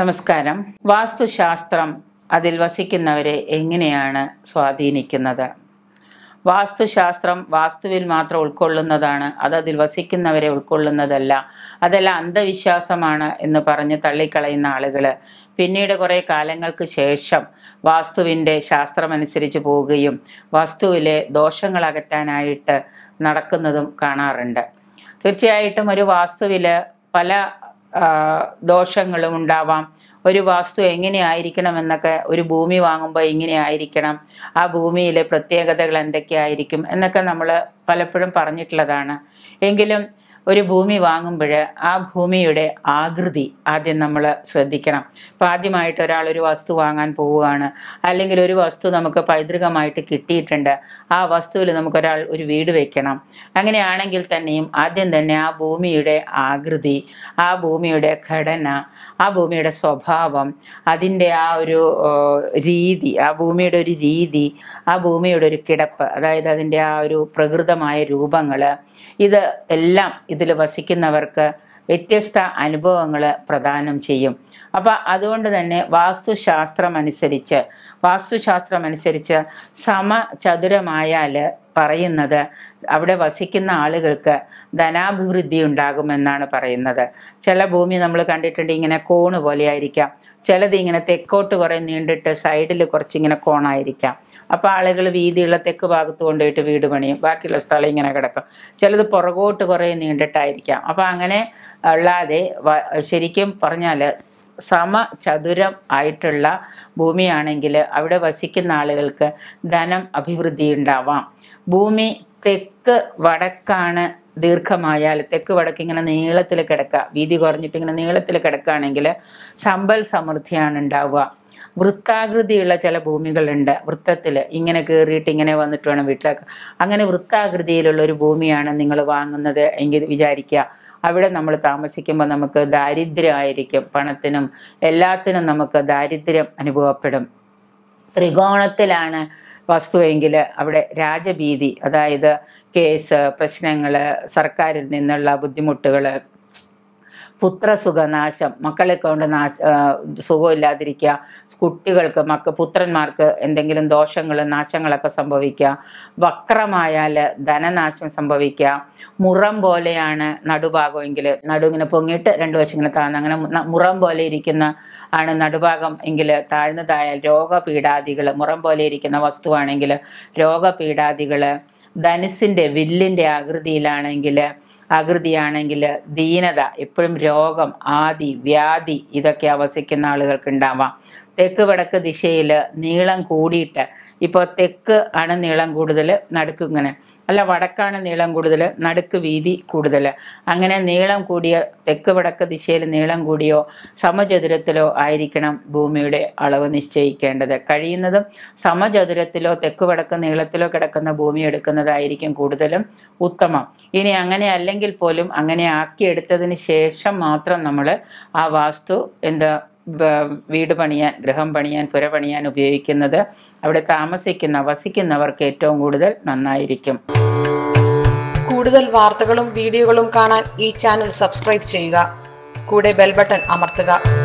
നമസ്കാരം വാസ്തുശാസ്ത്രം അതിൽ വസിക്കുന്നവരെ എങ്ങനെയാണ് സ്വാധീനിക്കുന്നത് വാസ്തുശാസ്ത്രം വാസ്തുവിൽ മാത്രം ഉൾക്കൊള്ളുന്നതാണ് അത് അതിൽ വസിക്കുന്നവരെ ഉൾക്കൊള്ളുന്നതല്ല അതെല്ലാം അന്ധവിശ്വാസമാണ് എന്ന് പറഞ്ഞ് തള്ളിക്കളയുന്ന ആളുകൾ പിന്നീട് കുറേ കാലങ്ങൾക്ക് ശേഷം വാസ്തുവിൻ്റെ ശാസ്ത്രമനുസരിച്ച് പോവുകയും വാസ്തുവിലെ ദോഷങ്ങൾ അകറ്റാനായിട്ട് നടക്കുന്നതും കാണാറുണ്ട് തീർച്ചയായിട്ടും ഒരു വാസ്തുവിൽ പല ദോഷങ്ങളും ഉണ്ടാവാം ഒരു വാസ്തു എങ്ങനെയായിരിക്കണം എന്നൊക്കെ ഒരു ഭൂമി വാങ്ങുമ്പോൾ എങ്ങനെയായിരിക്കണം ആ ഭൂമിയിലെ പ്രത്യേകതകൾ എന്തൊക്കെയായിരിക്കും എന്നൊക്കെ നമ്മൾ പലപ്പോഴും പറഞ്ഞിട്ടുള്ളതാണ് എങ്കിലും ഒരു ഭൂമി വാങ്ങുമ്പോൾ ആ ഭൂമിയുടെ ആകൃതി ആദ്യം നമ്മൾ ശ്രദ്ധിക്കണം അപ്പം ആദ്യമായിട്ട് ഒരാൾ ഒരു വസ്തു വാങ്ങാൻ പോവുകയാണ് അല്ലെങ്കിൽ ഒരു വസ്തു നമുക്ക് പൈതൃകമായിട്ട് കിട്ടിയിട്ടുണ്ട് ആ വസ്തുവിൽ നമുക്കൊരാൾ ഒരു വീട് വെക്കണം അങ്ങനെയാണെങ്കിൽ തന്നെയും ആദ്യം തന്നെ ആ ഭൂമിയുടെ ആകൃതി ആ ഭൂമിയുടെ ഘടന ആ ഭൂമിയുടെ സ്വഭാവം അതിൻ്റെ ആ ഒരു രീതി ആ ഭൂമിയുടെ ഒരു രീതി ആ ഭൂമിയുടെ ഒരു കിടപ്പ് അതായത് അതിൻ്റെ ആ ഒരു പ്രകൃതമായ രൂപങ്ങൾ ഇത് എല്ലാം ഇതിൽ വസിക്കുന്നവർക്ക് വ്യത്യസ്ത അനുഭവങ്ങൾ പ്രദാനം ചെയ്യും അപ്പോൾ അതുകൊണ്ട് തന്നെ വാസ്തുശാസ്ത്രമനുസരിച്ച് വാസ്തുശാസ്ത്രമനുസരിച്ച് സമചതുരമായാൽ പറയുന്നത് അവിടെ വസിക്കുന്ന ആളുകൾക്ക് ധനാഭിവൃദ്ധി ഉണ്ടാകുമെന്നാണ് പറയുന്നത് ചില ഭൂമി നമ്മൾ കണ്ടിട്ടുണ്ട് ഇങ്ങനെ കോണ് പോലെയായിരിക്കാം ചിലത് ഇങ്ങനെ തെക്കോട്ട് കുറേ നീണ്ടിട്ട് സൈഡിൽ കുറച്ചിങ്ങനെ കോണായിരിക്കാം അപ്പോൾ ആളുകൾ വീതിയുള്ള തെക്ക് ഭാഗത്ത് കൊണ്ടുപോയിട്ട് വീട് പണിയും ബാക്കിയുള്ള സ്ഥലം ഇങ്ങനെ കിടക്കും ചിലത് പുറകോട്ട് കുറേ നീണ്ടിട്ടായിരിക്കാം അപ്പോൾ അങ്ങനെ അല്ലാതെ ശരിക്കും പറഞ്ഞാൽ സമചതുരം ആയിട്ടുള്ള ഭൂമിയാണെങ്കിൽ അവിടെ വസിക്കുന്ന ആളുകൾക്ക് ധനം അഭിവൃദ്ധി ഉണ്ടാവാം ഭൂമി തെക്ക് വടക്കാണ് ദീർഘമായാൽ തെക്ക് വടക്ക് ഇങ്ങനെ നീളത്തിൽ കിടക്കുക വീതി കുറഞ്ഞിട്ട് ഇങ്ങനെ നീളത്തിൽ കിടക്കുകയാണെങ്കിൽ സമ്പൽ സമൃദ്ധിയാണ് ഉണ്ടാവുക വൃത്താകൃതിയുള്ള ചില ഭൂമികളുണ്ട് വൃത്തത്തിൽ ഇങ്ങനെ കയറിയിട്ട് ഇങ്ങനെ വന്നിട്ട് വേണം വീട്ടിലേക്ക് അങ്ങനെ വൃത്താകൃതിയിലുള്ള ഒരു ഭൂമിയാണ് നിങ്ങൾ വാങ്ങുന്നത് എങ്കിൽ വിചാരിക്കുക അവിടെ നമ്മൾ താമസിക്കുമ്പോൾ നമുക്ക് ദാരിദ്ര്യമായിരിക്കും പണത്തിനും എല്ലാത്തിനും നമുക്ക് ദാരിദ്ര്യം അനുഭവപ്പെടും ത്രികോണത്തിലാണ് വസ്തുവെങ്കിൽ അവിടെ രാജഭീതി അതായത് കേസ് പ്രശ്നങ്ങൾ സർക്കാരിൽ നിന്നുള്ള ബുദ്ധിമുട്ടുകൾ പുത്രസുഖനാശം മക്കളെ കൊണ്ട് നാശ സുഖമില്ലാതിരിക്കുക കുട്ടികൾക്ക് മക്ക പുത്രന്മാർക്ക് എന്തെങ്കിലും ദോഷങ്ങൾ നാശങ്ങളൊക്കെ സംഭവിക്കുക വക്രമായാൽ ധനനാശം സംഭവിക്കുക മുറം പോലെയാണ് നടുഭാഗമെങ്കിൽ നടു ഇങ്ങനെ പൊങ്ങിയിട്ട് രണ്ടു വശം ഇങ്ങനെ താഴ്ന്ന അങ്ങനെ മുറം പോലെ ഇരിക്കുന്ന ആണ് നടുഭാഗം എങ്കിൽ താഴ്ന്നതായാൽ രോഗപീഠാദികൾ മുറം പോലെ ഇരിക്കുന്ന വസ്തുവാണെങ്കിൽ രോഗപീഠാദികൾ ധനുസിൻ്റെ വില്ലിൻ്റെ ആകൃതിയിലാണെങ്കിൽ ആകൃതിയാണെങ്കിൽ ദീനത എപ്പോഴും രോഗം ആദി വ്യാധി ഇതൊക്കെ അവസിക്കുന്ന ആളുകൾക്ക് ഉണ്ടാവാം തെക്ക് വടക്ക് ദിശയിൽ നീളം കൂടിയിട്ട് ഇപ്പോൾ തെക്ക് ആണ് നീളം കൂടുതൽ നടുക്ക് ഇങ്ങനെ അല്ല വടക്കാണ് നീളം കൂടുതൽ നടുക്ക് വീതി കൂടുതൽ അങ്ങനെ നീളം കൂടിയ തെക്ക് വടക്ക് ദിശയിൽ നീളം കൂടിയോ സമചതുരത്തിലോ ആയിരിക്കണം ഭൂമിയുടെ അളവ് നിശ്ചയിക്കേണ്ടത് കഴിയുന്നതും സമചതുരത്തിലോ തെക്ക് വടക്ക് നീളത്തിലോ കിടക്കുന്ന ഭൂമി എടുക്കുന്നതായിരിക്കും കൂടുതലും ഉത്തമം ഇനി അങ്ങനെ അല്ലെങ്കിൽ പോലും അങ്ങനെ ആക്കിയെടുത്തതിന് ശേഷം മാത്രം നമ്മൾ ആ വാസ്തു എന്താ വീട് പണിയാൻ ഗൃഹം പണിയാൻ പുര പണിയാൻ ഉപയോഗിക്കുന്നത് അവിടെ താമസിക്കുന്ന വസിക്കുന്നവർക്ക് ഏറ്റവും കൂടുതൽ നന്നായിരിക്കും കൂടുതൽ വാർത്തകളും വീഡിയോകളും കാണാൻ ഈ ചാനൽ സബ്സ്ക്രൈബ് ചെയ്യുക കൂടെ ബെൽ ബട്ടൺ അമർത്തുക